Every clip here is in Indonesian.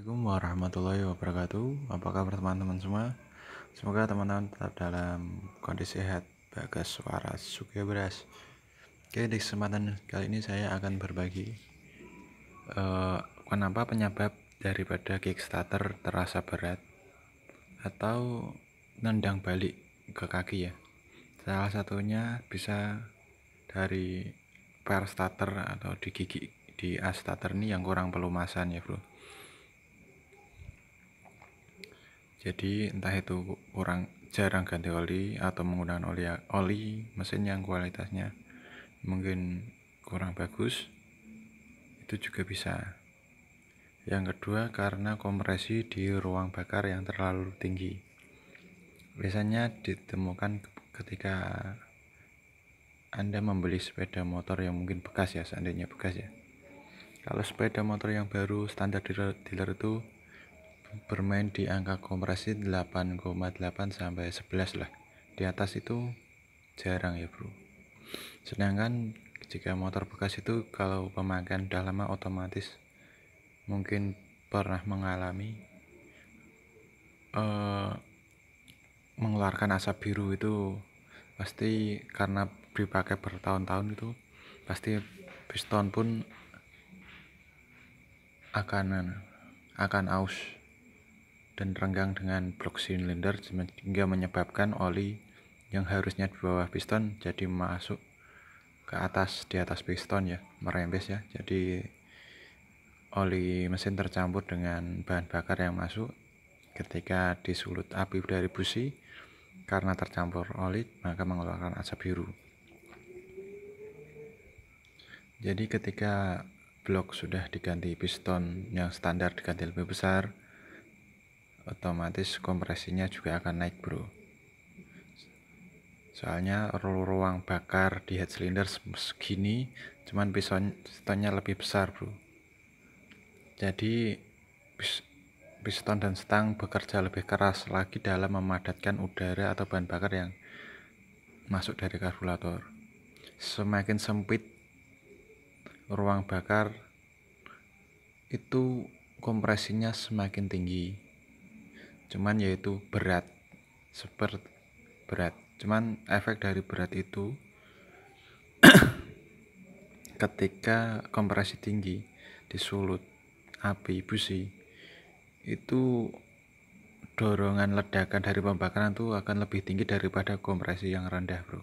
Assalamualaikum warahmatullahi wabarakatuh Apa kabar teman-teman semua Semoga teman-teman tetap dalam kondisi sehat Bagas waras suka beras Oke di kesempatan kali ini saya akan berbagi uh, Kenapa penyebab daripada Kickstarter terasa berat Atau nendang balik ke kaki ya Salah satunya bisa dari per starter atau di gigi di as starter ini yang kurang pelumasan ya bro Jadi entah itu kurang jarang ganti oli atau menggunakan oli oli mesin yang kualitasnya mungkin kurang bagus itu juga bisa. Yang kedua karena kompresi di ruang bakar yang terlalu tinggi. Biasanya ditemukan ketika Anda membeli sepeda motor yang mungkin bekas ya, seandainya bekas ya. Kalau sepeda motor yang baru standar dealer, dealer itu bermain di angka kompresi 8,8 sampai 11 lah di atas itu jarang ya bro sedangkan jika motor bekas itu kalau pemakaian udah lama otomatis mungkin pernah mengalami uh, mengeluarkan asap biru itu pasti karena dipakai bertahun-tahun itu pasti piston pun akan akan aus dan renggang dengan blok silinder sehingga menyebabkan oli yang harusnya di bawah piston jadi masuk ke atas di atas piston ya merembes ya jadi oli mesin tercampur dengan bahan bakar yang masuk ketika disulut api dari busi karena tercampur oli maka mengeluarkan asap biru jadi ketika blok sudah diganti piston yang standar diganti lebih besar otomatis kompresinya juga akan naik bro soalnya ruang bakar di head cylinder segini cuman pistonnya lebih besar bro jadi piston dan stang bekerja lebih keras lagi dalam memadatkan udara atau bahan bakar yang masuk dari karburator semakin sempit ruang bakar itu kompresinya semakin tinggi cuman yaitu berat seperti berat cuman efek dari berat itu ketika kompresi tinggi disulut api busi itu dorongan ledakan dari pembakaran itu akan lebih tinggi daripada kompresi yang rendah bro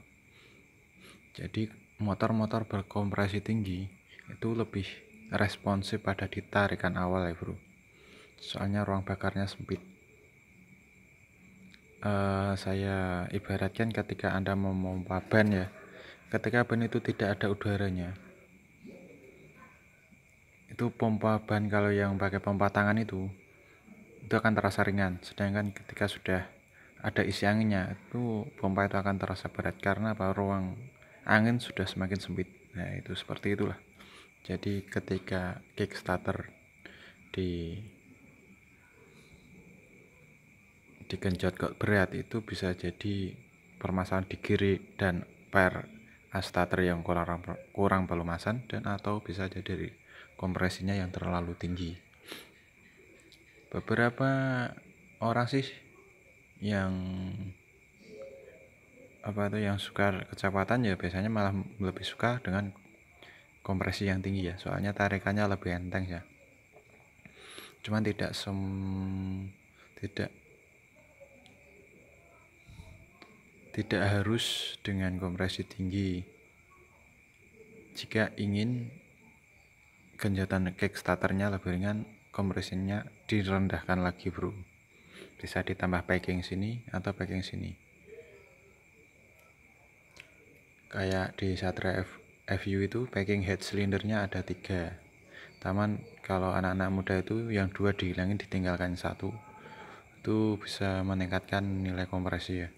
jadi motor-motor berkompresi tinggi itu lebih responsif pada ditarikan awal ya bro soalnya ruang bakarnya sempit uh, saya ibaratkan ketika Anda memompa ban ya, ketika ban itu tidak ada udaranya. Itu pompa ban kalau yang pakai pompa tangan itu itu akan terasa ringan, sedangkan ketika sudah ada isi anginnya itu pompa itu akan terasa berat karena apa ruang angin sudah semakin sempit. Nah, itu seperti itulah. Jadi ketika Kickstarter di digenjot kok berat itu bisa jadi permasalahan di kiri dan per astater yang kurang kurang pelumasan dan atau bisa jadi dari kompresinya yang terlalu tinggi. Beberapa orang sih yang apa itu yang suka kecepatan ya biasanya malah lebih suka dengan kompresi yang tinggi ya soalnya tarikannya lebih enteng ya cuman tidak sem tidak Tidak harus dengan kompresi tinggi. Jika ingin genjotan kek starternya lebih ringan, kompresinya direndahkan lagi bro. Bisa ditambah packing sini atau packing sini. Kayak di Satria F FU itu packing head silindernya ada tiga. Taman kalau anak-anak muda itu yang dua dihilangin ditinggalkan satu itu bisa meningkatkan nilai kompresi ya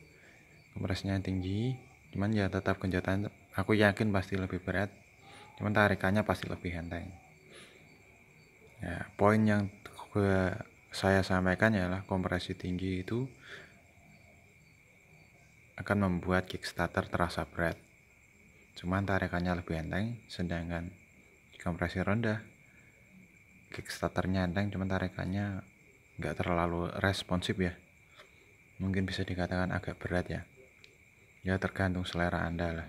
kompresnya tinggi cuman ya tetap kencatan. aku yakin pasti lebih berat cuman tarikannya pasti lebih enteng ya poin yang gue saya sampaikan ialah kompresi tinggi itu akan membuat kickstarter terasa berat cuman tarikannya lebih enteng sedangkan kompresi rendah kickstarternya enteng cuman tarikannya nggak terlalu responsif ya mungkin bisa dikatakan agak berat ya ya tergantung selera anda lah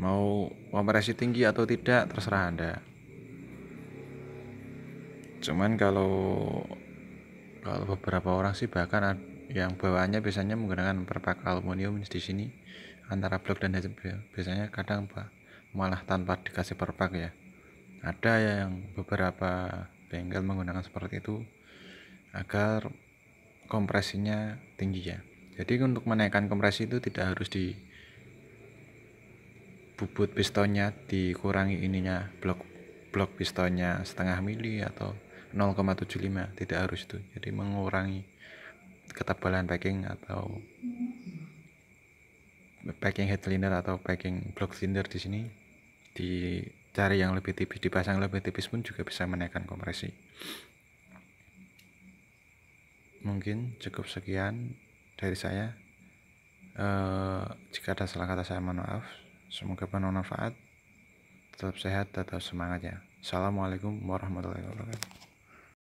mau kompresi tinggi atau tidak terserah anda cuman kalau kalau beberapa orang sih bahkan yang bawaannya biasanya menggunakan perpak aluminium di sini antara blok dan HCP biasanya kadang pak malah tanpa dikasih perpak ya ada ya yang beberapa bengkel menggunakan seperti itu agar kompresinya tinggi ya jadi untuk menaikkan kompresi itu tidak harus di bubut pistonnya dikurangi ininya blok blok pistonnya setengah mili atau 0,75 tidak harus itu jadi mengurangi ketebalan packing atau packing head cylinder atau packing block cylinder di sini dicari yang lebih tipis dipasang lebih tipis pun juga bisa menaikkan kompresi mungkin cukup sekian dari saya uh, jika ada salah kata saya mohon maaf semoga bermanfaat tetap sehat tetap semangat ya assalamualaikum warahmatullahi wabarakatuh